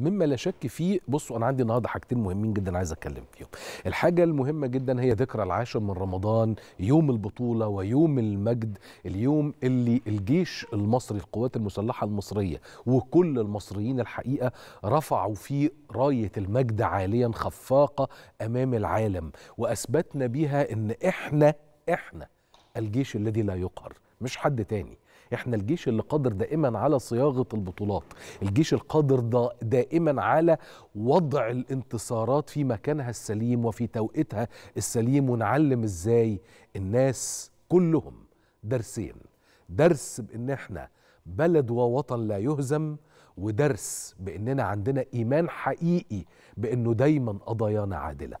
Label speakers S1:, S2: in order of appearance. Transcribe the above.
S1: مما لا شك فيه بصوا انا عندي النهارده حاجتين مهمين جدا عايز اتكلم فيهم الحاجه المهمه جدا هي ذكرى العاشر من رمضان يوم البطوله ويوم المجد اليوم اللي الجيش المصري القوات المسلحه المصريه وكل المصريين الحقيقه رفعوا فيه رايه المجد عاليا خفاقه امام العالم واثبتنا بيها ان احنا احنا الجيش الذي لا يقهر مش حد تاني احنا الجيش اللي قادر دائما على صياغه البطولات الجيش القادر دائما على وضع الانتصارات في مكانها السليم وفي توقيتها السليم ونعلم ازاي الناس كلهم درسين درس بان احنا بلد ووطن لا يهزم ودرس باننا عندنا ايمان حقيقي بانه دايما قضايانا عادله